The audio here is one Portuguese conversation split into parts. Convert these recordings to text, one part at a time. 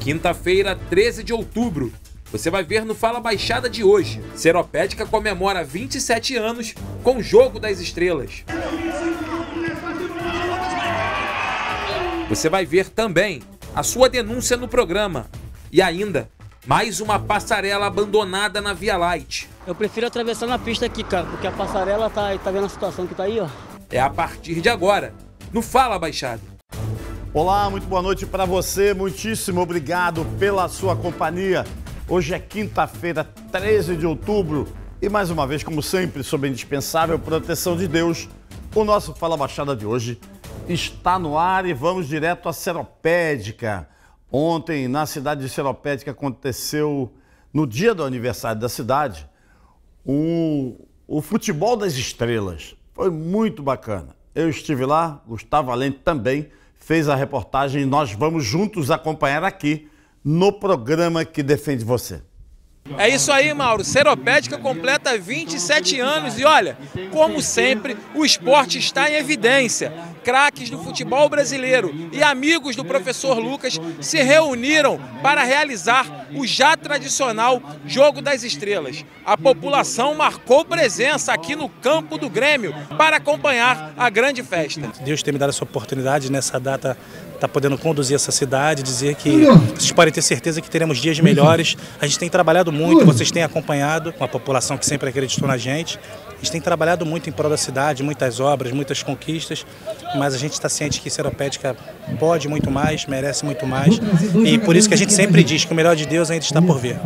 Quinta-feira, 13 de outubro, você vai ver no Fala Baixada de hoje. Seropédica comemora 27 anos com o Jogo das Estrelas. Você vai ver também a sua denúncia no programa e ainda mais uma passarela abandonada na Via Light. Eu prefiro atravessar na pista aqui, cara, porque a passarela tá, tá vendo a situação que tá aí, ó. É a partir de agora, no Fala Baixada. Olá, muito boa noite para você. Muitíssimo obrigado pela sua companhia. Hoje é quinta-feira, 13 de outubro, e mais uma vez, como sempre, sob a indispensável proteção de Deus, o nosso Fala Baixada de hoje está no ar e vamos direto à Seropédica. Ontem, na cidade de Seropédica, aconteceu, no dia do aniversário da cidade, o, o futebol das estrelas. Foi muito bacana. Eu estive lá, Gustavo Alente também fez a reportagem e nós vamos juntos acompanhar aqui no programa que defende você. É isso aí, Mauro. Seropédica completa 27 anos e olha, como sempre, o esporte está em evidência. Craques do futebol brasileiro e amigos do professor Lucas se reuniram para realizar o já tradicional Jogo das Estrelas. A população marcou presença aqui no campo do Grêmio para acompanhar a grande festa. Deus tem me dado essa oportunidade nessa data tá podendo conduzir essa cidade, dizer que vocês podem ter certeza que teremos dias melhores. A gente tem trabalhado muito, vocês têm acompanhado, uma população que sempre acreditou na gente. A gente tem trabalhado muito em prol da cidade, muitas obras, muitas conquistas, mas a gente está ciente que Seropédica pode muito mais, merece muito mais, e por isso que a gente sempre diz que o melhor de Deus ainda está por vir.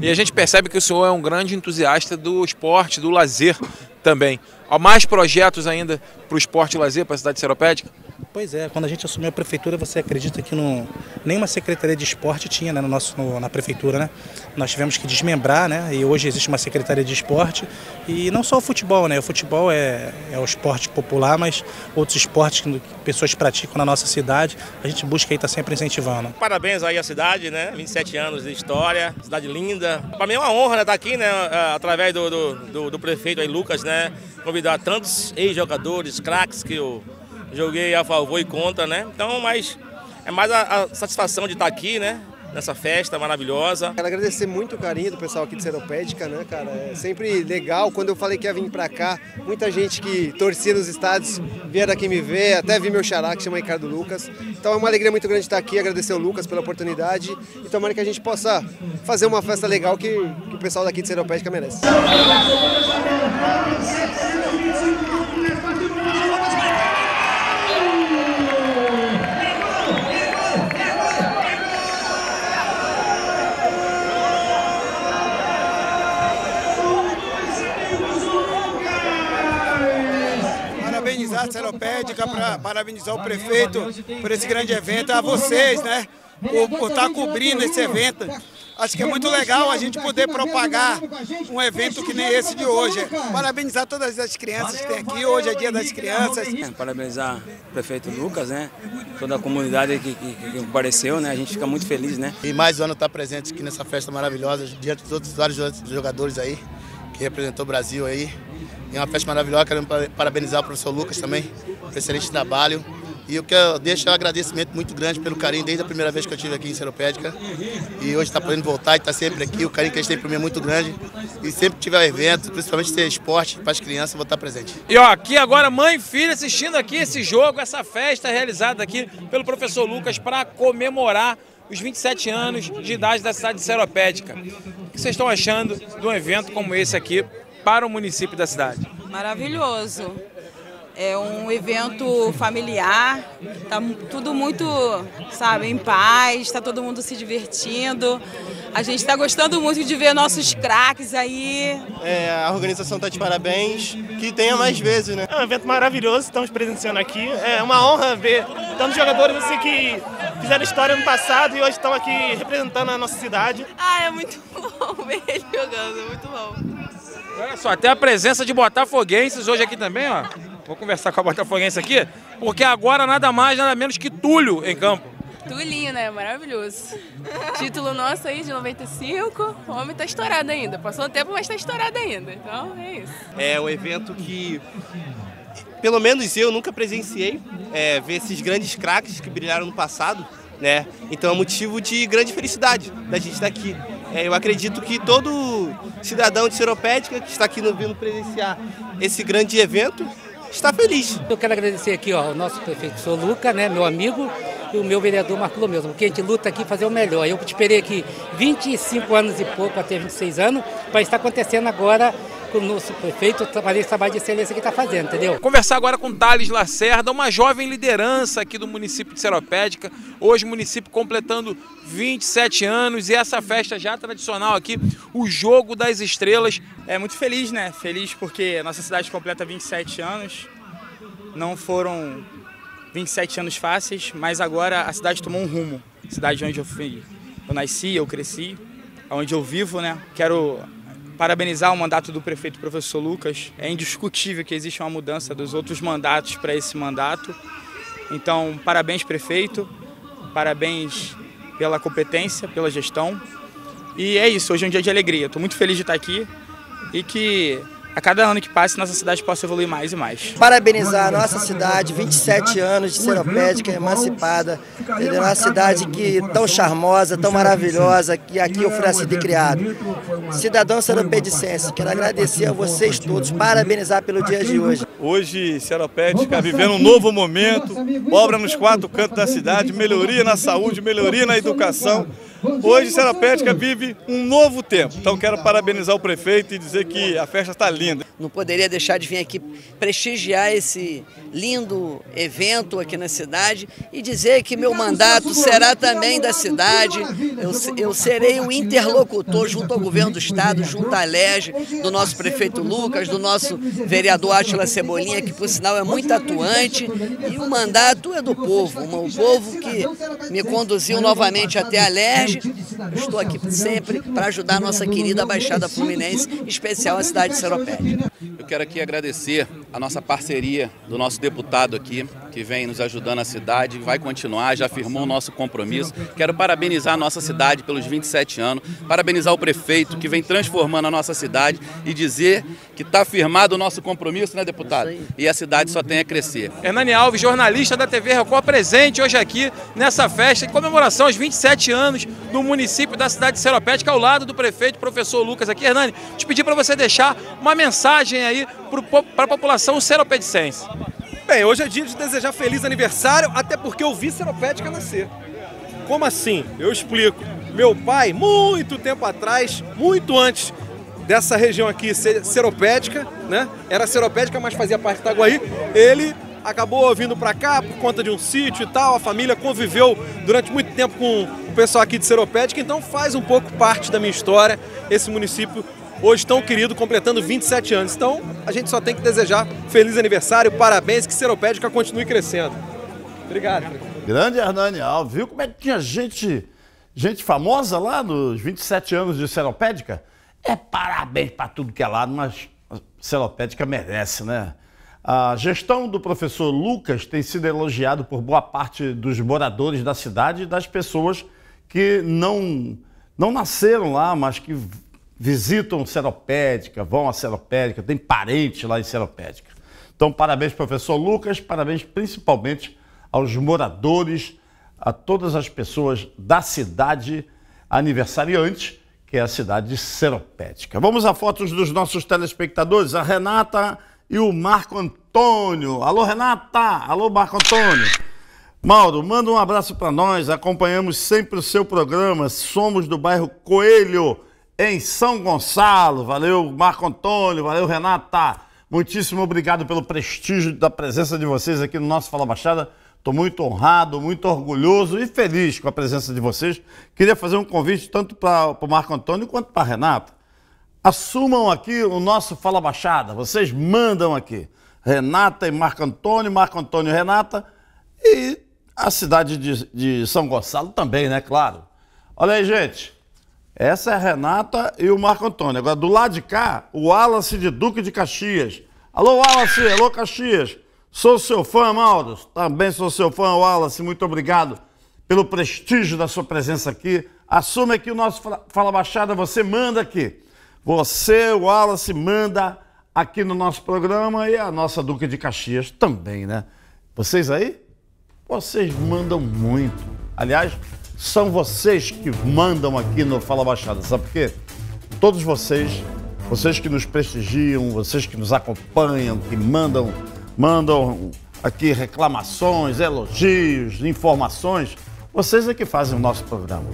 E a gente percebe que o senhor é um grande entusiasta do esporte, do lazer também. Há mais projetos ainda para o esporte e lazer para a cidade seropédica? Pois é, quando a gente assumiu a prefeitura, você acredita que não, nenhuma secretaria de esporte tinha né, no nosso, no, na prefeitura, né? Nós tivemos que desmembrar, né? E hoje existe uma secretaria de esporte. E não só o futebol, né? O futebol é, é o esporte popular, mas outros esportes que pessoas praticam na nossa cidade, a gente busca e está sempre incentivando. Parabéns aí à cidade, né? 27 anos de história, cidade linda. Para mim é uma honra estar né, tá aqui, né? É, através do, do, do, do prefeito aí, Lucas, né? Convidar tantos ex-jogadores, craques que o eu joguei a favor e contra, né? Então, mas é mais a, a satisfação de estar aqui, né? nessa festa maravilhosa. Quero agradecer muito o carinho do pessoal aqui de Seropédica, né, cara? É sempre legal. Quando eu falei que ia vir pra cá, muita gente que torcia nos estádios vieram aqui me ver, até vi meu xará, que chama Ricardo Lucas. Então é uma alegria muito grande estar aqui, agradecer o Lucas pela oportunidade e tomara que a gente possa fazer uma festa legal que, que o pessoal daqui de Seropédica merece. enciclopédica para parabenizar o prefeito por esse grande evento, a vocês, né, por, por estar cobrindo esse evento. Acho que é muito legal a gente poder propagar um evento que nem esse de hoje. Parabenizar todas as crianças que tem aqui, hoje é dia das crianças. É, parabenizar o prefeito Lucas, né? Toda a comunidade que, que, que apareceu, né? A gente fica muito feliz, né? E mais um ano estar tá presente aqui nessa festa maravilhosa, diante dos outros vários jogadores aí, que representou o Brasil aí é uma festa maravilhosa, quero parabenizar o professor Lucas também, por excelente trabalho. E eu quero deixar é um agradecimento muito grande pelo carinho desde a primeira vez que eu estive aqui em Seropédica. E hoje está podendo voltar e está sempre aqui. O carinho que eles têm para mim é muito grande. E sempre que tiver evento, principalmente se é esporte, para as crianças, vou estar presente. E ó, aqui agora, mãe e filha assistindo aqui esse jogo, essa festa realizada aqui pelo professor Lucas para comemorar os 27 anos de idade da cidade de Seropédica. O que vocês estão achando de um evento como esse aqui para o município da cidade. Maravilhoso. É um evento familiar, tá tudo muito, sabe, em paz, está todo mundo se divertindo. A gente está gostando muito de ver nossos craques aí. É, a organização está de parabéns, que tenha mais vezes, né? É um evento maravilhoso, estamos presenciando aqui. É uma honra ver tantos jogadores assim que fizeram história no passado e hoje estão aqui representando a nossa cidade. Ah, é muito bom ver ele jogando, é muito bom. Olha só, até a presença de botafoguenses hoje aqui também, ó. Vou conversar com a botafoguense aqui, porque agora nada mais, nada menos que Túlio em campo. Tulinho, né? Maravilhoso. Título nosso aí de 95. O homem tá estourado ainda. Passou um tempo, mas tá estourado ainda. Então é isso. É um evento que. Pelo menos eu nunca presenciei é, ver esses grandes craques que brilharam no passado, né? Então é motivo de grande felicidade da gente estar aqui. É, eu acredito que todo cidadão de Seropédica que está aqui no vindo presenciar esse grande evento está feliz. Eu quero agradecer aqui ó, o nosso prefeito Soluca, né, meu amigo, e o meu vereador Marco Lomeu, porque a gente luta aqui fazer o melhor. Eu esperei aqui 25 anos e pouco, até 26 anos, para estar acontecendo agora com o nosso prefeito, fazer esse trabalho de excelência que está fazendo, entendeu? Conversar agora com Thales Lacerda, uma jovem liderança aqui do município de Seropédica, hoje município completando 27 anos e essa festa já tradicional aqui, o Jogo das Estrelas. É muito feliz, né? Feliz porque a nossa cidade completa 27 anos, não foram 27 anos fáceis, mas agora a cidade tomou um rumo. Cidade onde eu fui, eu nasci, eu cresci, onde eu vivo, né? Quero parabenizar o mandato do prefeito professor Lucas. É indiscutível que existe uma mudança dos outros mandatos para esse mandato. Então, parabéns, prefeito. Parabéns pela competência, pela gestão. E é isso, hoje é um dia de alegria. Estou muito feliz de estar aqui e que a cada ano que passa, nossa cidade possa evoluir mais e mais. Parabenizar a nossa cidade, 27 anos de seropédica emancipada, uma cidade que tão charmosa, tão maravilhosa, que aqui eu fui nascido e criado. Cidadão seropedicense, quero agradecer a vocês todos, parabenizar pelo dia de hoje. Hoje, Seropédica vivendo um novo momento, obra nos quatro cantos da cidade, melhoria na saúde, melhoria na educação. Hoje Serapédica vive um novo tempo. Então quero parabenizar o prefeito e dizer que a festa está linda. Não poderia deixar de vir aqui prestigiar esse lindo evento aqui na cidade e dizer que meu mandato será também da cidade. Eu, eu serei o né? interlocutor tá junto ao governo do tá estado, junto à LEGE, do nosso prefeito Lucas, do nosso vereador Átila Cebolinha, que por sinal é muito atuante. Né? E o mandato é do povo, o povo que me conduziu novamente até a LEGE estou aqui sempre para ajudar a nossa querida Baixada Fluminense, em especial a cidade de Seropédia. Eu quero aqui agradecer a nossa parceria do nosso deputado aqui, que vem nos ajudando a cidade, vai continuar, já firmou o nosso compromisso. Quero parabenizar a nossa cidade pelos 27 anos, parabenizar o prefeito que vem transformando a nossa cidade e dizer que está firmado o nosso compromisso, né, deputado? E a cidade só tem a crescer. Hernani Alves, jornalista da TV Record, presente hoje aqui nessa festa em comemoração aos 27 anos do município da cidade de Seropédica, ao lado do prefeito, professor Lucas aqui. Hernani, te pedi para você deixar uma mensagem aí para a população seropedicense. Bem, hoje é dia de desejar feliz aniversário, até porque eu vi Seropédica nascer. Como assim? Eu explico. Meu pai, muito tempo atrás, muito antes dessa região aqui seropédica, né? Era seropédica, mas fazia parte da Itaguaí. Ele acabou vindo para cá por conta de um sítio e tal, a família conviveu durante muito tempo com o pessoal aqui de Seropédica, então faz um pouco parte da minha história esse município hoje tão querido, completando 27 anos. Então a gente só tem que desejar feliz aniversário, parabéns, que Seropédica continue crescendo. Obrigado. Grande Hernani Alves, viu como é que tinha gente, gente famosa lá nos 27 anos de Seropédica? É parabéns para tudo que é lá, mas Celopédica merece, né? A gestão do professor Lucas tem sido elogiado por boa parte dos moradores da cidade e das pessoas que não, não nasceram lá, mas que visitam Seropédica, vão a Seropédica, tem parente lá em Seropédica. Então, parabéns, professor Lucas, parabéns principalmente aos moradores, a todas as pessoas da cidade aniversariante, que é a cidade de Seropédica. Vamos a fotos dos nossos telespectadores. A Renata e o Marco Antônio. Alô, Renata! Alô, Marco Antônio! Mauro, manda um abraço para nós. Acompanhamos sempre o seu programa. Somos do bairro Coelho, em São Gonçalo. Valeu, Marco Antônio. Valeu, Renata. Muitíssimo obrigado pelo prestígio da presença de vocês aqui no nosso Fala Baixada. Estou muito honrado, muito orgulhoso e feliz com a presença de vocês. Queria fazer um convite tanto para o Marco Antônio quanto para a Renata assumam aqui o nosso Fala Baixada, vocês mandam aqui. Renata e Marco Antônio, Marco Antônio e Renata e a cidade de, de São Gonçalo também, né? Claro. Olha aí, gente. Essa é a Renata e o Marco Antônio. Agora, do lado de cá, o Wallace de Duque de Caxias. Alô, Wallace! Alô, Caxias! Sou seu fã, Mauros. Também sou seu fã, Wallace. Muito obrigado pelo prestígio da sua presença aqui. Assume aqui o nosso Fala Baixada, você manda aqui. Você, o Wallace, manda aqui no nosso programa e a nossa Duca de Caxias também, né? Vocês aí? Vocês mandam muito. Aliás, são vocês que mandam aqui no Fala Baixada, sabe por quê? Todos vocês, vocês que nos prestigiam, vocês que nos acompanham, que mandam, mandam aqui reclamações, elogios, informações, vocês é que fazem o nosso programa.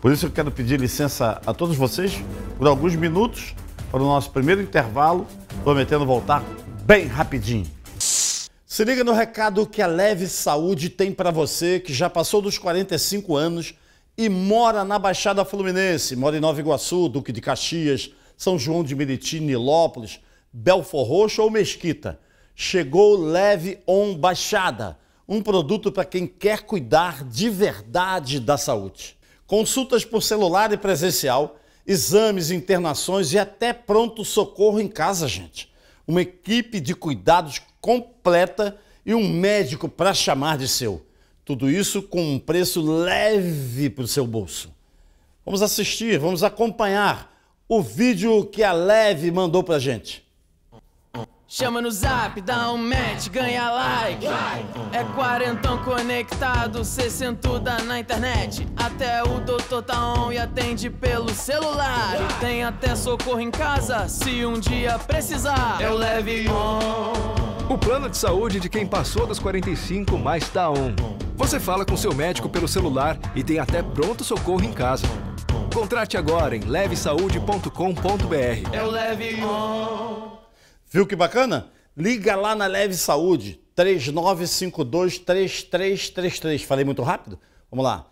Por isso eu quero pedir licença a todos vocês por alguns minutos para o nosso primeiro intervalo, prometendo voltar bem rapidinho. Se liga no recado que a Leve Saúde tem para você que já passou dos 45 anos e mora na Baixada Fluminense, mora em Nova Iguaçu, Duque de Caxias, São João de Meriti, Nilópolis, Belfor Roxo ou Mesquita. Chegou Leve On Baixada, um produto para quem quer cuidar de verdade da saúde consultas por celular e presencial, exames, internações e até pronto-socorro em casa, gente. Uma equipe de cuidados completa e um médico para chamar de seu. Tudo isso com um preço leve para o seu bolso. Vamos assistir, vamos acompanhar o vídeo que a Leve mandou para gente. Chama no zap, dá um match, ganha like. É quarentão conectado, sessentuda na internet. Até o doutor tá on e atende pelo celular. E tem até socorro em casa, se um dia precisar. Eu é leve on. O plano de saúde de quem passou dos 45 mais tá on. Você fala com seu médico pelo celular e tem até pronto socorro em casa. Contrate agora em levesaude.com.br. Eu é leve on. Viu que bacana? Liga lá na Leve Saúde, 3952-3333. Falei muito rápido? Vamos lá.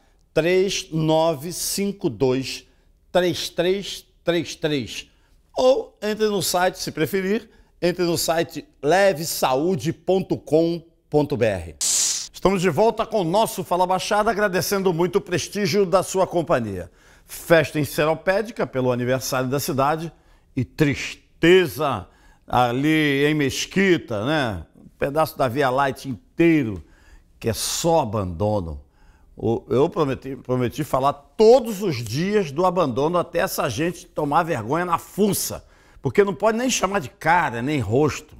3952-3333. Ou entre no site, se preferir, entre no site levesaude.com.br. Estamos de volta com o nosso Fala Baixada, agradecendo muito o prestígio da sua companhia. Festa em Seropédica pelo aniversário da cidade e tristeza ali em Mesquita, né? Um pedaço da Via Light inteiro, que é só abandono. Eu prometi, prometi falar todos os dias do abandono até essa gente tomar vergonha na fuça, porque não pode nem chamar de cara, nem rosto.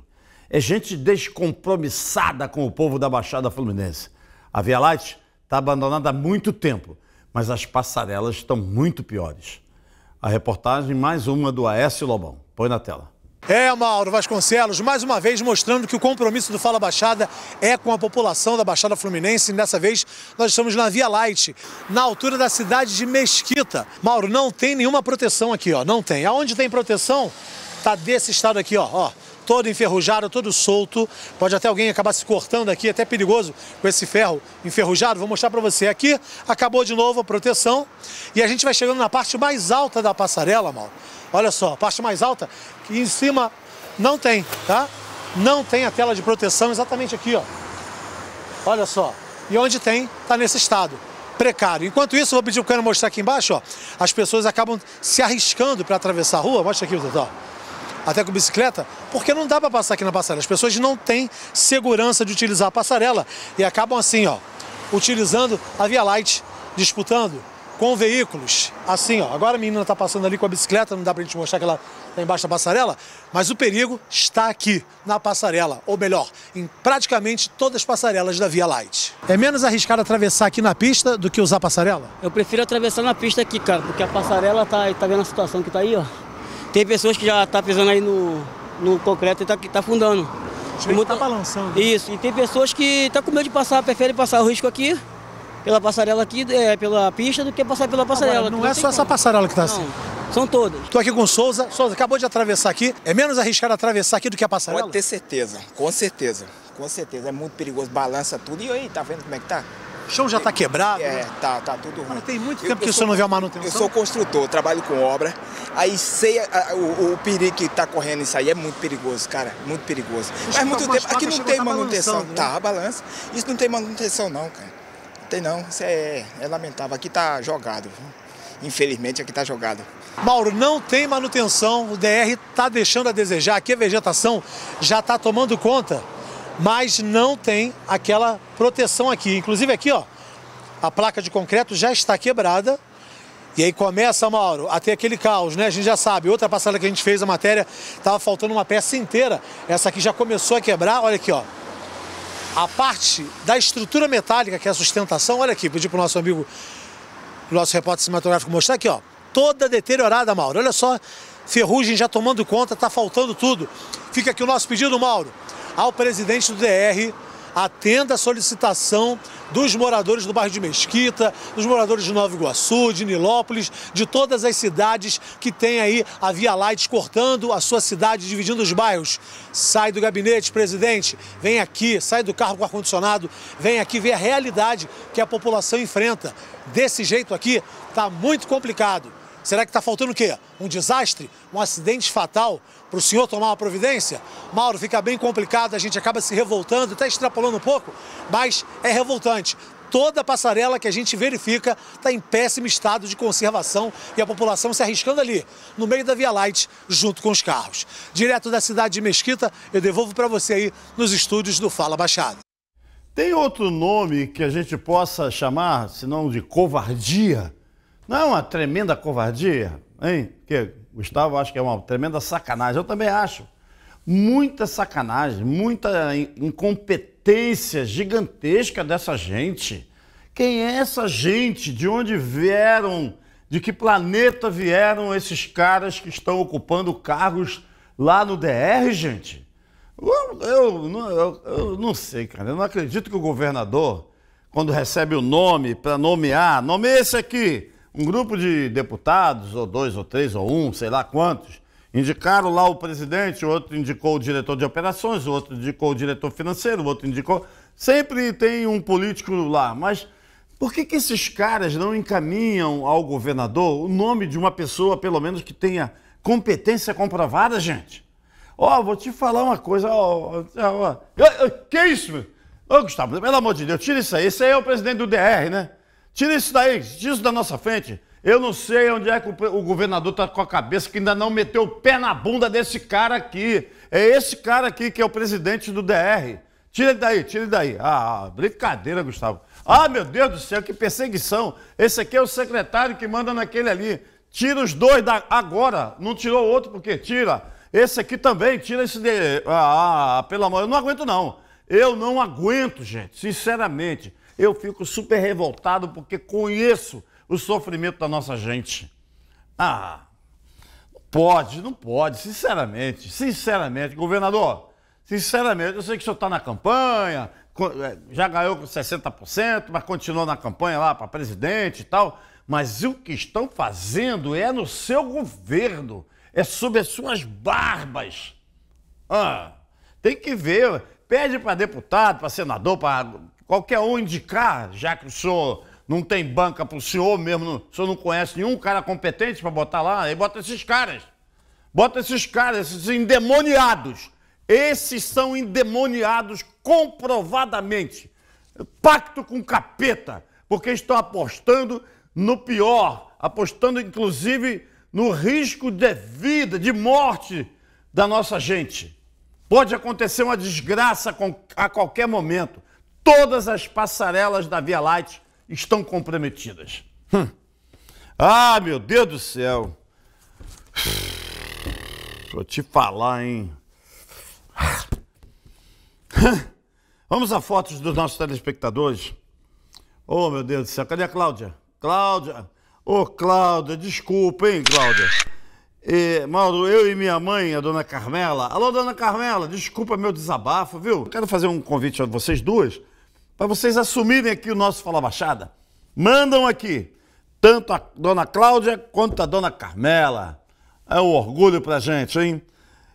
É gente descompromissada com o povo da Baixada Fluminense. A Via Light está abandonada há muito tempo, mas as passarelas estão muito piores. A reportagem, mais uma do Aécio Lobão. Põe na tela. É, Mauro Vasconcelos, mais uma vez mostrando que o compromisso do Fala Baixada é com a população da Baixada Fluminense. E dessa vez nós estamos na Via Light, na altura da cidade de Mesquita. Mauro, não tem nenhuma proteção aqui, ó. Não tem. Aonde tem proteção, tá desse estado aqui, ó. ó todo enferrujado, todo solto. Pode até alguém acabar se cortando aqui, até perigoso com esse ferro enferrujado. Vou mostrar para você aqui. Acabou de novo a proteção e a gente vai chegando na parte mais alta da passarela, mal. Olha só, a parte mais alta, que em cima não tem, tá? Não tem a tela de proteção exatamente aqui, ó. Olha só. E onde tem, tá nesse estado precário. Enquanto isso, vou pedir o cara mostrar aqui embaixo, ó. As pessoas acabam se arriscando para atravessar a rua. Mostra aqui, doutor até com bicicleta, porque não dá para passar aqui na passarela. As pessoas não têm segurança de utilizar a passarela e acabam assim, ó, utilizando a Via Light, disputando com veículos. Assim, ó, agora a menina está passando ali com a bicicleta, não dá para a gente mostrar que ela está embaixo da passarela, mas o perigo está aqui, na passarela, ou melhor, em praticamente todas as passarelas da Via Light. É menos arriscado atravessar aqui na pista do que usar a passarela? Eu prefiro atravessar na pista aqui, cara, porque a passarela está. tá vendo a situação que tá aí, ó. Tem pessoas que já estão tá pisando aí no, no concreto e tá, tá afundando. Muito... Tá balançando. Isso, e tem pessoas que tá com medo de passar, preferem passar o risco aqui, pela passarela aqui, é, pela pista, do que passar pela passarela. Agora, não, é só como. essa passarela que está assim. São todas. Estou aqui com o Souza. Souza, acabou de atravessar aqui. É menos arriscado atravessar aqui do que a passarela? Pode ter certeza, com certeza. Com certeza, é muito perigoso, balança tudo. E aí, tá vendo como é que tá? O chão já está quebrado? É, né? tá, tá tudo ruim. Mas tem muito tempo eu, que o senhor não vê a manutenção? Eu sou construtor, trabalho com obra. Aí sei a, o, o, perigo que está correndo isso aí. É muito perigoso, cara. Muito perigoso. Mas muito tempo. Aqui não tem tá manutenção. Né? Tá, a balança. Isso não tem manutenção não, cara. Não tem não. Isso é, é lamentável. Aqui está jogado. Infelizmente aqui está jogado. Mauro, não tem manutenção. O DR está deixando a desejar. Aqui a vegetação já está tomando conta mas não tem aquela proteção aqui. Inclusive aqui, ó, a placa de concreto já está quebrada. E aí começa, Mauro, a ter aquele caos, né? A gente já sabe, outra passada que a gente fez a matéria, estava faltando uma peça inteira. Essa aqui já começou a quebrar, olha aqui, ó. A parte da estrutura metálica, que é a sustentação, olha aqui, pedi para o nosso amigo, nosso repórter cinematográfico mostrar aqui, ó. Toda deteriorada, Mauro. Olha só, ferrugem já tomando conta, está faltando tudo. Fica aqui o nosso pedido, Mauro ao presidente do DR atenda a solicitação dos moradores do bairro de Mesquita, dos moradores de Nova Iguaçu, de Nilópolis, de todas as cidades que tem aí a Via Light cortando a sua cidade, dividindo os bairros. Sai do gabinete, presidente, vem aqui, sai do carro com ar-condicionado, vem aqui ver a realidade que a população enfrenta. Desse jeito aqui, está muito complicado. Será que está faltando o quê? Um desastre? Um acidente fatal para o senhor tomar uma providência? Mauro, fica bem complicado, a gente acaba se revoltando, até extrapolando um pouco, mas é revoltante. Toda a passarela que a gente verifica está em péssimo estado de conservação e a população se arriscando ali, no meio da Via Light, junto com os carros. Direto da cidade de Mesquita, eu devolvo para você aí nos estúdios do Fala Baixada. Tem outro nome que a gente possa chamar, senão de covardia, não é uma tremenda covardia, hein? Porque Gustavo acho que é uma tremenda sacanagem. Eu também acho. Muita sacanagem, muita incompetência gigantesca dessa gente. Quem é essa gente? De onde vieram? De que planeta vieram esses caras que estão ocupando cargos lá no DR, gente? Eu, eu, eu, eu, não sei, cara. Eu não acredito que o governador, quando recebe o nome para nomear, nome esse aqui, um grupo de deputados, ou dois, ou três, ou um, sei lá quantos, indicaram lá o presidente, o outro indicou o diretor de operações, o outro indicou o diretor financeiro, o outro indicou. Sempre tem um político lá, mas por que, que esses caras não encaminham ao governador o nome de uma pessoa, pelo menos, que tenha competência comprovada, gente? Ó, oh, vou te falar uma coisa, ó. Oh, oh, oh. Que isso, meu? Ô, Gustavo, pelo amor de Deus, tira isso aí. Esse aí é o presidente do DR, né? Tira isso daí, tira isso da nossa frente. Eu não sei onde é que o governador está com a cabeça, que ainda não meteu o pé na bunda desse cara aqui. É esse cara aqui que é o presidente do DR. Tira ele daí, tira ele daí. Ah, ah, brincadeira, Gustavo. Ah, meu Deus do céu, que perseguição. Esse aqui é o secretário que manda naquele ali. Tira os dois da... agora. Não tirou o outro porque tira. Esse aqui também, tira esse de. Ah, ah, pelo amor, eu não aguento não. Eu não aguento, gente, sinceramente eu fico super revoltado porque conheço o sofrimento da nossa gente. Ah, pode, não pode, sinceramente, sinceramente, governador, sinceramente, eu sei que o senhor está na campanha, é, já ganhou com 60%, mas continuou na campanha lá para presidente e tal, mas o que estão fazendo é no seu governo, é sob as suas barbas. Ah, tem que ver, pede para deputado, para senador, para qualquer um indicar, já que o senhor não tem banca para o senhor mesmo, não, o senhor não conhece nenhum cara competente para botar lá, aí bota esses caras. Bota esses caras, esses endemoniados. Esses são endemoniados comprovadamente. Pacto com capeta, porque estão apostando no pior, apostando inclusive no risco de vida, de morte da nossa gente. Pode acontecer uma desgraça a qualquer momento todas as passarelas da Via Light estão comprometidas. Hum. Ah, meu Deus do céu! Vou te falar, hein? Hum. Vamos a fotos dos nossos telespectadores. Oh, meu Deus do céu, cadê a Cláudia? Cláudia! Ô, oh, Cláudia, desculpa, hein, Cláudia? E, Mauro, eu e minha mãe, a dona Carmela. Alô, dona Carmela, desculpa meu desabafo, viu? Quero fazer um convite a vocês duas para vocês assumirem aqui o nosso Fala Baixada. Mandam aqui, tanto a dona Cláudia quanto a dona Carmela. É um orgulho para gente, hein?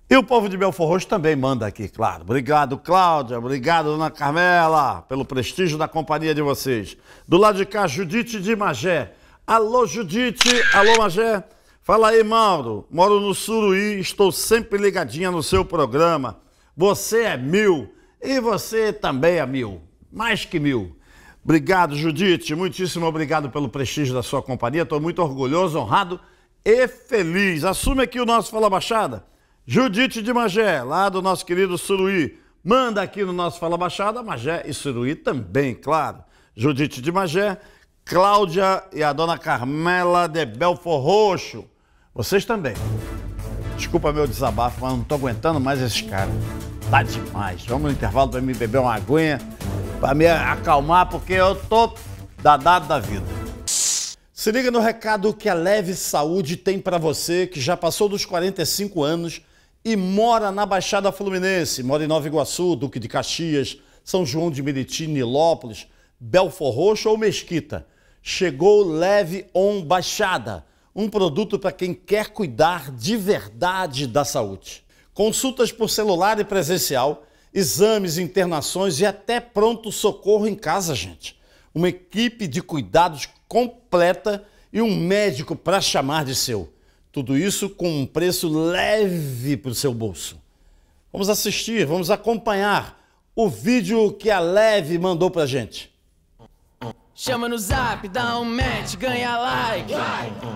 E o povo de Belfor Roxo também manda aqui, claro. Obrigado, Cláudia. Obrigado, dona Carmela, pelo prestígio da companhia de vocês. Do lado de cá, Judite de Magé. Alô, Judite. Alô, Magé. Fala aí, Mauro. Moro no Suruí, estou sempre ligadinha no seu programa. Você é mil e você também é mil mais que mil. Obrigado, Judite. Muitíssimo obrigado pelo prestígio da sua companhia. Estou muito orgulhoso, honrado e feliz. Assume aqui o nosso Fala Baixada. Judite de Magé, lá do nosso querido Suruí. Manda aqui no nosso Fala Baixada, Magé e Suruí também, claro. Judite de Magé, Cláudia e a dona Carmela de Belfor Roxo. Vocês também. Desculpa meu desabafo, mas não estou aguentando mais esses caras. Tá demais. Vamos no intervalo para me beber uma aguinha para me acalmar, porque eu tô dadado da vida. Se liga no recado que a Leve Saúde tem para você que já passou dos 45 anos e mora na Baixada Fluminense, mora em Nova Iguaçu, Duque de Caxias, São João de Meriti, Nilópolis, Belfor Roxo ou Mesquita. Chegou Leve On Baixada, um produto para quem quer cuidar de verdade da saúde. Consultas por celular e presencial exames, internações e até pronto-socorro em casa, gente. Uma equipe de cuidados completa e um médico para chamar de seu. Tudo isso com um preço leve para o seu bolso. Vamos assistir, vamos acompanhar o vídeo que a Leve mandou para a gente. Chama no zap, dá um match, ganha like.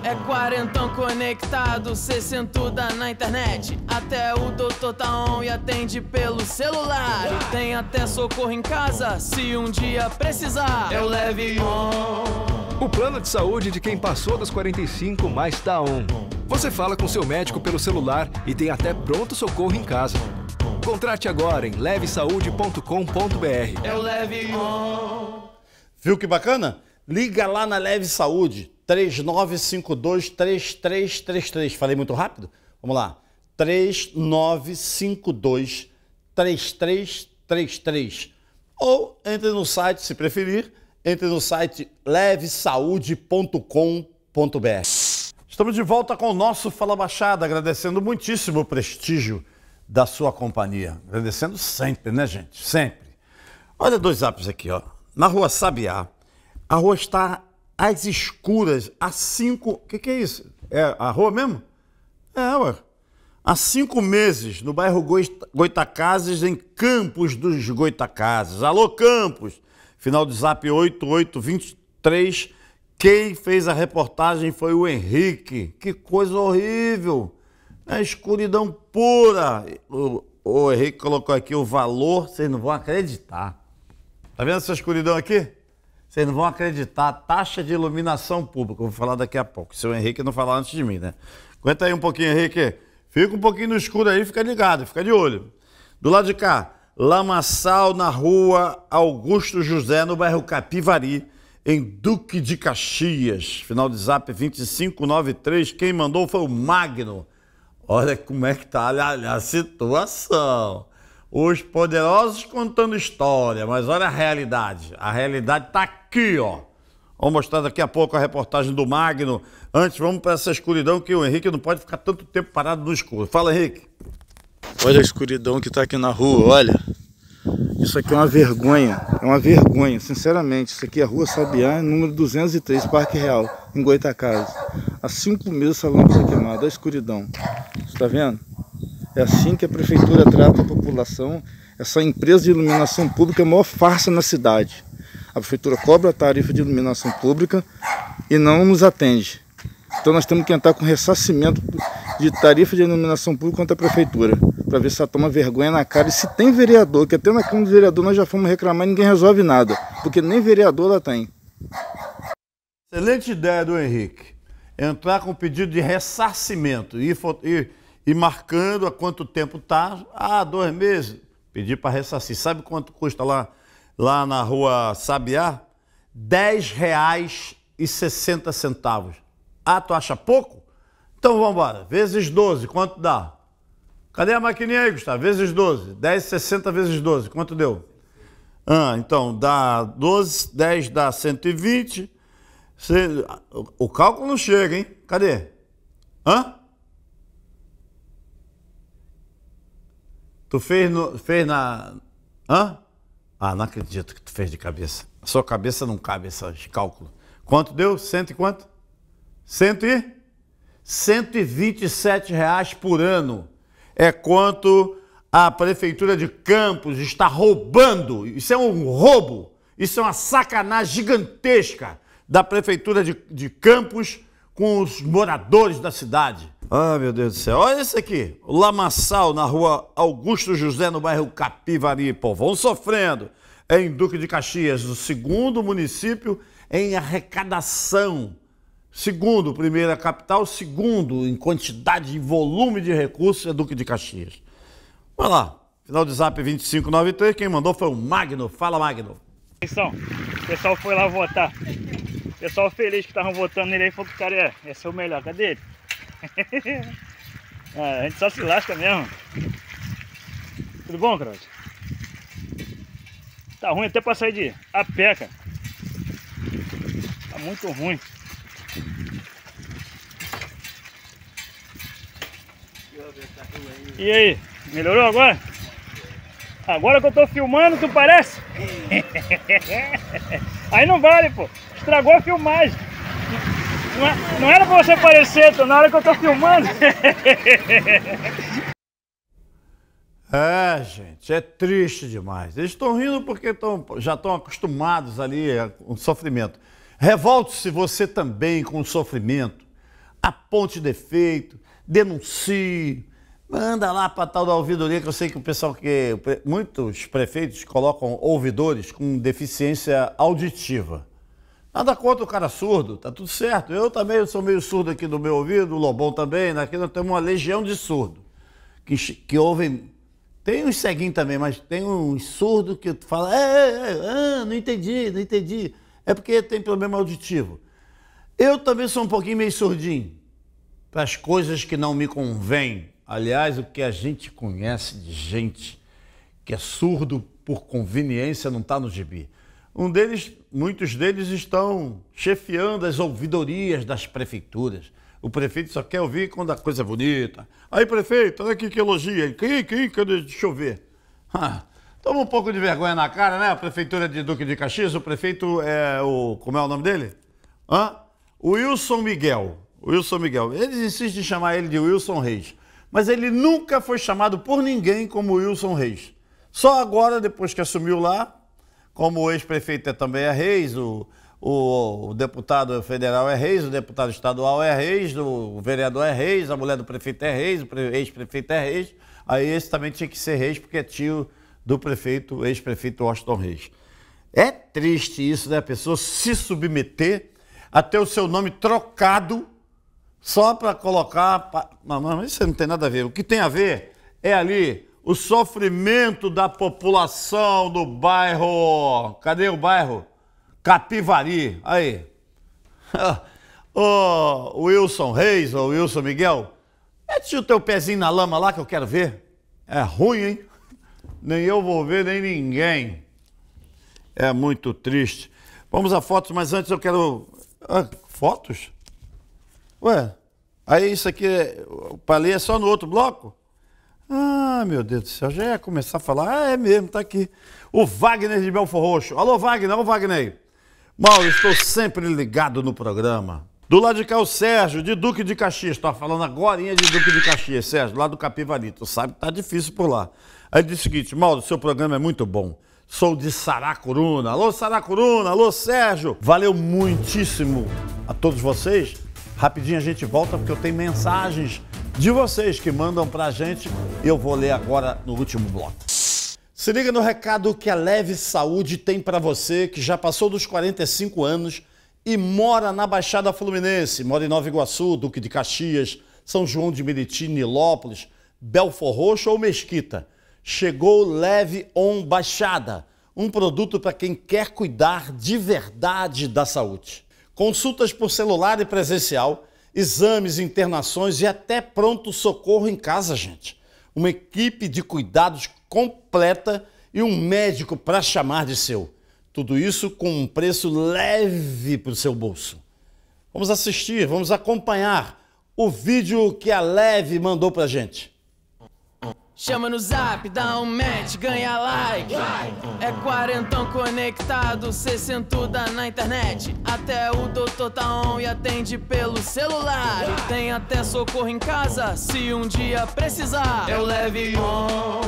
É quarentão conectado, sessentuda na internet. Até o doutor tá on e atende pelo celular. E tem até socorro em casa, se um dia precisar. Eu é leve on. O plano de saúde de quem passou dos 45 mais tá on. Você fala com seu médico pelo celular e tem até pronto socorro em casa. Contrate agora em levesaude.com.br. Eu é leve on. Viu que bacana? Liga lá na Leve Saúde, 3952-3333. Falei muito rápido? Vamos lá. 3952-3333. Ou entre no site, se preferir, entre no site levesaude.com.br. Estamos de volta com o nosso Fala Baixada, agradecendo muitíssimo o prestígio da sua companhia. Agradecendo sempre, né, gente? Sempre. Olha dois apps aqui, ó na rua Sabiá. A rua está às escuras, a cinco. O que, que é isso? É a rua mesmo? É, ué. Há cinco meses, no bairro Goitacazes, em Campos dos Goitacazes. Alô, Campos! Final do zap 8823. Quem fez a reportagem foi o Henrique. Que coisa horrível! É escuridão pura. O, o Henrique colocou aqui o valor, vocês não vão acreditar. Tá vendo essa escuridão aqui? Vocês não vão acreditar, taxa de iluminação pública. vou falar daqui a pouco. Se o Henrique não falar antes de mim, né? Aguenta aí um pouquinho, Henrique. Fica um pouquinho no escuro aí, fica ligado, fica de olho. Do lado de cá, lamaçal na rua Augusto José, no bairro Capivari, em Duque de Caxias. Final de zap 2593. Quem mandou foi o Magno. Olha como é que tá a situação. Os poderosos contando história, mas olha a realidade. A realidade está aqui, ó. Vou mostrar daqui a pouco a reportagem do Magno. Antes, vamos para essa escuridão que o Henrique não pode ficar tanto tempo parado no escuro. Fala, Henrique. Olha a escuridão que está aqui na rua, olha. Isso aqui é uma vergonha, é uma vergonha, sinceramente. Isso aqui é a Rua Sabiá, número 203, Parque Real, em Goitacazes. Há cinco meses essa lâmpada queimada, a escuridão. Você está vendo? É assim que a prefeitura trata a população. Essa é empresa de iluminação pública é a maior farsa na cidade. A prefeitura cobra a tarifa de iluminação pública e não nos atende. Então nós temos que entrar com ressarcimento de tarifa de iluminação pública contra a prefeitura, para ver se ela toma vergonha na cara. E se tem vereador, que até na Câmara do Vereador nós já fomos reclamar e ninguém resolve nada, porque nem vereador ela tem. Excelente ideia do Henrique. Entrar com pedido de ressarcimento e, e e marcando há quanto tempo está. Ah, dois meses. Pedi para ressarcir. Sabe quanto custa lá, lá na rua Sabiá? R$ 10,60. Ah, tu acha pouco? Então vamos embora. Vezes 12, quanto dá? Cadê a maquininha aí, Gustavo? Vezes 12. 10, 60 vezes 12. Quanto deu? Ah, então dá 12, 10 dá 120. O cálculo não chega, hein? Cadê? Hã? Tu fez, no, fez na. Hã? Ah, não acredito que tu fez de cabeça. sua cabeça não cabe esses cálculos. Quanto deu? Cento e quanto? Cento e? vinte e sete reais por ano. É quanto a Prefeitura de Campos está roubando. Isso é um roubo. Isso é uma sacanagem gigantesca da Prefeitura de, de Campos com os moradores da cidade. Ah, meu Deus do céu. Olha esse aqui. Lamassal Lamaçal, na rua Augusto José, no bairro Capivari. Povão sofrendo. Em Duque de Caxias, o segundo município em arrecadação. Segundo, primeira capital. Segundo, em quantidade e volume de recursos, é Duque de Caxias. Vai lá. Final de zap 2593. Quem mandou foi o Magno. Fala, Magno. Atenção. O pessoal foi lá votar. O pessoal feliz que estavam votando nele aí falou que o cara é, é o melhor. Cadê ele? Ah, a gente só se lasca mesmo. Tudo bom, Kraut? Tá ruim até pra sair de a pé, cara. Tá muito ruim. E aí, melhorou agora? Agora que eu tô filmando, tu parece? aí não vale, pô. Estragou a filmagem. Não, é, não era pra você aparecer, tô na hora que eu tô filmando. É, gente, é triste demais. Eles estão rindo porque tão, já estão acostumados ali é, com o sofrimento. Revolte-se você também com o sofrimento. Aponte defeito, denuncie, manda lá para tal da ouvidoria, que eu sei que o pessoal que. Muitos prefeitos colocam ouvidores com deficiência auditiva. Nada contra o cara surdo, tá tudo certo. Eu também sou meio surdo aqui no meu ouvido, o Lobão também, né? aqui nós temos uma legião de surdo que, que ouvem. Tem uns ceguinhos também, mas tem um surdo que fala, é, é, é, ah, não entendi, não entendi. É porque tem problema auditivo. Eu também sou um pouquinho meio surdinho para as coisas que não me convêm. Aliás, o que a gente conhece de gente que é surdo por conveniência não está no gibi. Um deles, muitos deles estão chefiando as ouvidorias das prefeituras. O prefeito só quer ouvir quando a coisa é bonita. Aí, prefeito, olha aqui que elogia. Quem, quem, deixa eu ver. toma um pouco de vergonha na cara, né? A prefeitura de Duque de Caxias, o prefeito é o... Como é o nome dele? Hã? Wilson Miguel. Wilson Miguel. Eles insistem em chamar ele de Wilson Reis. Mas ele nunca foi chamado por ninguém como Wilson Reis. Só agora, depois que assumiu lá, como o ex-prefeito é também é Reis, o, o, o, deputado federal é Reis, o deputado estadual é Reis, o vereador é Reis, a mulher do prefeito é Reis, o ex-prefeito é Reis. Aí esse também tinha que ser Reis, porque é tio do prefeito, ex-prefeito Washington Reis. É triste isso, né? A pessoa se submeter a ter o seu nome trocado só para colocar. Mas isso não tem nada a ver. O que tem a ver é ali o sofrimento da população do bairro. Cadê o bairro? Capivari. Aí. Ô, Wilson Reis, ou Wilson Miguel, mete o teu pezinho na lama lá que eu quero ver. É ruim, hein? Nem eu vou ver, nem ninguém. É muito triste. Vamos a fotos, mas antes eu quero. Ah, fotos? Ué, aí isso aqui, é, o falei, é só no outro bloco? Ah, meu Deus do céu, já ia começar a falar, ah, é mesmo, tá aqui. O Wagner de Belfor Roxo. Alô, Wagner, ô Wagner. Mauro, estou sempre ligado no programa. Do lado de cá, o Sérgio, de Duque de Caxias. Estava tá falando agora de Duque de Caxias, Sérgio, lá do Capivari. Tu sabe que tá difícil por lá. Aí diz o seguinte, Mauro, seu programa é muito bom. Sou de Saracuruna. Alô, Saracuruna. Alô, Sérgio. Valeu muitíssimo a todos vocês. Rapidinho a gente volta porque eu tenho mensagens de vocês que mandam pra gente. Eu vou ler agora no último bloco. Se liga no recado que a Leve Saúde tem para você que já passou dos 45 anos e mora na Baixada Fluminense, mora em Nova Iguaçu, Duque de Caxias, São João de Meriti, Nilópolis, Belfor Roxo ou Mesquita. Chegou Leve On Baixada, um produto para quem quer cuidar de verdade da saúde. Consultas por celular e presencial exames, internações e até pronto-socorro em casa, gente. Uma equipe de cuidados completa e um médico para chamar de seu. Tudo isso com um preço leve para o seu bolso. Vamos assistir, vamos acompanhar o vídeo que a Leve mandou para a gente. Chama no zap, dá um match, ganha like. É quarentão conectado, sessentuda na internet. Até o doutor tá on e atende pelo celular. E tem até socorro em casa, se um dia precisar. Eu é leve on.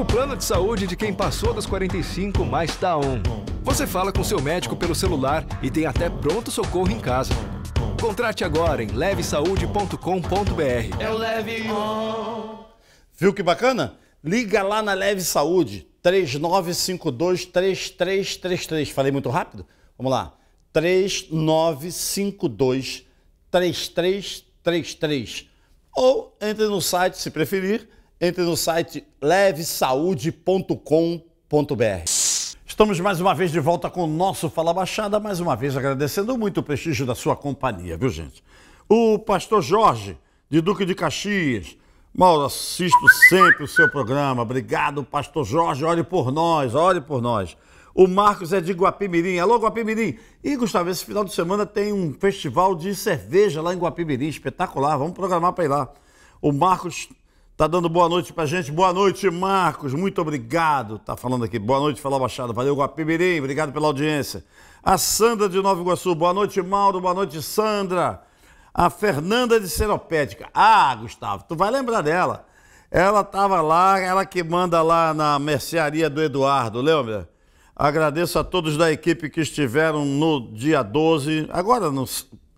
O plano de saúde de quem passou dos 45 mais tá on. Você fala com seu médico pelo celular e tem até pronto socorro em casa. Contrate agora em levesaude.com.br. Eu é leve on. Viu que bacana? Liga lá na Leve Saúde, 3952-3333. Falei muito rápido? Vamos lá. 3952-3333. Ou entre no site, se preferir, entre no site levesaude.com.br. Estamos mais uma vez de volta com o nosso Fala Baixada, mais uma vez agradecendo muito o prestígio da sua companhia, viu gente? O pastor Jorge, de Duque de Caxias, Mauro, assisto sempre o seu programa. Obrigado, pastor Jorge. Ore por nós, ore por nós. O Marcos é de Guapimirim. Alô, Guapimirim. E, Gustavo, esse final de semana tem um festival de cerveja lá em Guapimirim. Espetacular. Vamos programar para ir lá. O Marcos está dando boa noite para gente. Boa noite, Marcos. Muito obrigado. Tá falando aqui. Boa noite, Fala Baixada. Valeu, Guapimirim. Obrigado pela audiência. A Sandra de Nova Iguaçu. Boa noite, Mauro. Boa noite, Sandra a Fernanda de Seropédica. Ah, Gustavo, tu vai lembrar dela. Ela estava lá, ela que manda lá na mercearia do Eduardo, lembra? Agradeço a todos da equipe que estiveram no dia 12, agora no,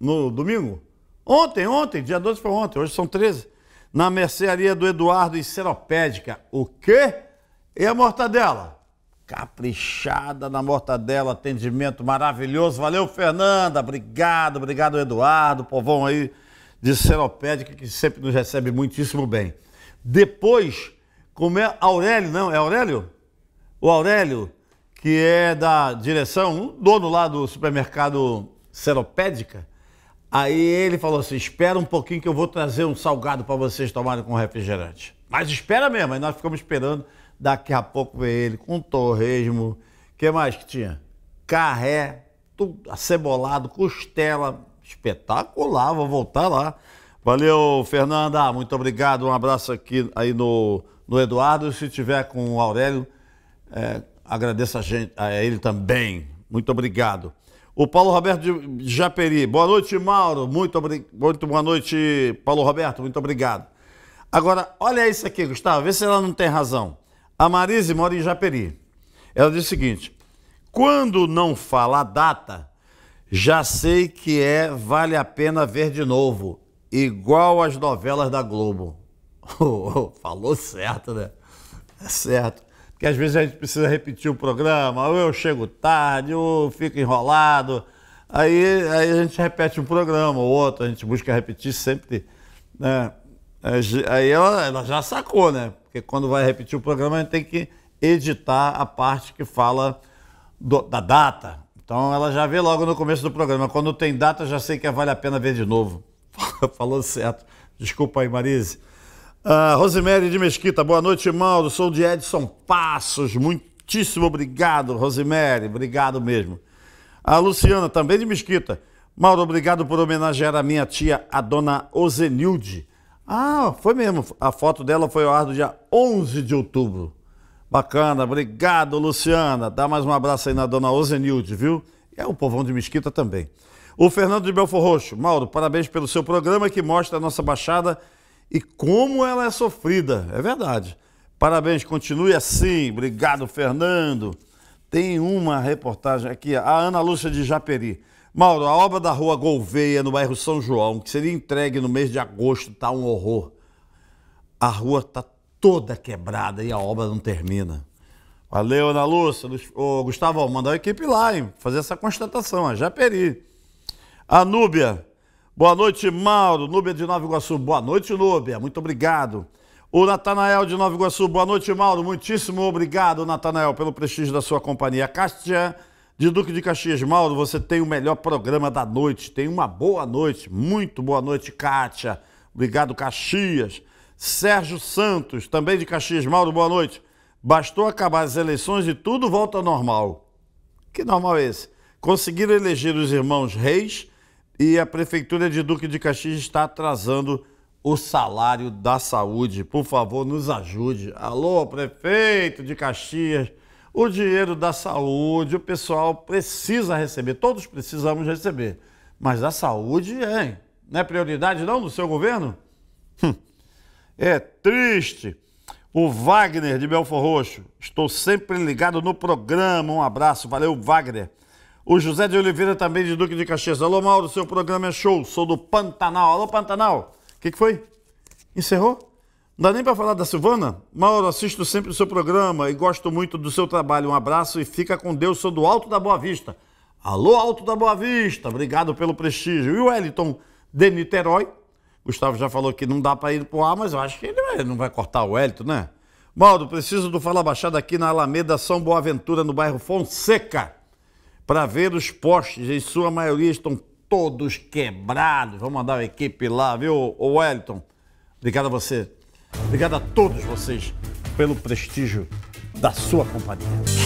no domingo? Ontem, ontem, dia 12 foi ontem, hoje são 13. Na mercearia do Eduardo em Seropédica. O quê? E a mortadela? caprichada na mortadela, atendimento maravilhoso. Valeu, Fernanda. Obrigado, obrigado, Eduardo, povão aí de Seropédica, que sempre nos recebe muitíssimo bem. Depois, como é Aurélio, não? É Aurélio? O Aurélio, que é da direção, dono lá do supermercado Seropédica. Aí ele falou assim: espera um pouquinho que eu vou trazer um salgado para vocês tomarem com refrigerante. Mas espera mesmo, aí nós ficamos esperando. Daqui a pouco veio ele com torresmo. que mais que tinha? Carré, tudo acebolado, costela. Espetacular, vou voltar lá. Valeu, Fernanda. Muito obrigado. Um abraço aqui aí no, no Eduardo. Se tiver com o Aurélio, é, agradeço a, gente, a ele também. Muito obrigado. O Paulo Roberto de Japeri. Boa noite, Mauro. Muito, muito boa noite, Paulo Roberto. Muito obrigado. Agora, olha isso aqui, Gustavo. Vê se ela não tem razão. A Marise mora em Japeri. Ela diz o seguinte: quando não fala a data, já sei que é vale a pena ver de novo, igual as novelas da Globo. Oh, oh, falou certo, né? É certo. Porque às vezes a gente precisa repetir o programa, ou eu chego tarde, ou fico enrolado. Aí, aí a gente repete um programa, ou outro, a gente busca repetir sempre. Né? Aí ela, ela já sacou, né? Porque quando vai repetir o programa, a gente tem que editar a parte que fala do, da data. Então ela já vê logo no começo do programa. Quando tem data, já sei que vale a pena ver de novo. Falou certo. Desculpa aí, Marise. Uh, Rosemary de Mesquita, boa noite, Mauro. Sou de Edson Passos. Muitíssimo obrigado, Rosemary. Obrigado mesmo. A Luciana, também de Mesquita. Mauro, obrigado por homenagear a minha tia, a dona Ozenilde, ah, foi mesmo. A foto dela foi ao ar do dia 11 de outubro. Bacana, obrigado, Luciana. Dá mais um abraço aí na dona Ozenilde, viu? E é o povão de Mesquita também. O Fernando de Belfor Roxo. Mauro, parabéns pelo seu programa que mostra a nossa Baixada e como ela é sofrida. É verdade. Parabéns, continue assim. Obrigado, Fernando. Tem uma reportagem aqui, a Ana Lúcia de Japeri. Mauro, a obra da rua Golveia, no bairro São João, que seria entregue no mês de agosto, está um horror. A rua está toda quebrada e a obra não termina. Valeu, Ana Lúcia. Ô, Gustavo, mandar a equipe lá, hein? Fazer essa constatação, Já peri. A Núbia. Boa noite, Mauro. Núbia de Nova Iguaçu. Boa noite, Núbia. Muito obrigado. O Natanael de Nova Iguaçu. Boa noite, Mauro. Muitíssimo obrigado, Natanael, pelo prestígio da sua companhia. Cástia de Duque de Caxias Mauro, você tem o melhor programa da noite. Tem uma boa noite, muito boa noite, Kátia. Obrigado, Caxias. Sérgio Santos, também de Caxias Mauro, boa noite. Bastou acabar as eleições e tudo volta ao normal. Que normal é esse? Conseguiram eleger os irmãos Reis e a Prefeitura de Duque de Caxias está atrasando o salário da saúde. Por favor, nos ajude. Alô, prefeito de Caxias. O dinheiro da saúde, o pessoal precisa receber, todos precisamos receber. Mas a saúde é, não é prioridade não do seu governo? Hum. É triste. O Wagner de Belfor Roxo, estou sempre ligado no programa, um abraço, valeu Wagner. O José de Oliveira também de Duque de Caxias. Alô Mauro, seu programa é show, sou do Pantanal. Alô Pantanal, o que, que foi? Encerrou? Não dá nem para falar da Silvana? Mauro, assisto sempre o seu programa e gosto muito do seu trabalho. Um abraço e fica com Deus. Sou do Alto da Boa Vista. Alô, Alto da Boa Vista, obrigado pelo prestígio. E o Wellington de Niterói? Gustavo já falou que não dá para ir pro ar, mas eu acho que ele não vai cortar o Wellington, né? Mauro, preciso do Fala Baixada aqui na Alameda São Boaventura, no bairro Fonseca, para ver os postes. Em sua maioria estão todos quebrados. Vamos mandar a equipe lá, viu, Wellington? Obrigado a você. Obrigado a todos vocês pelo prestígio da sua companhia.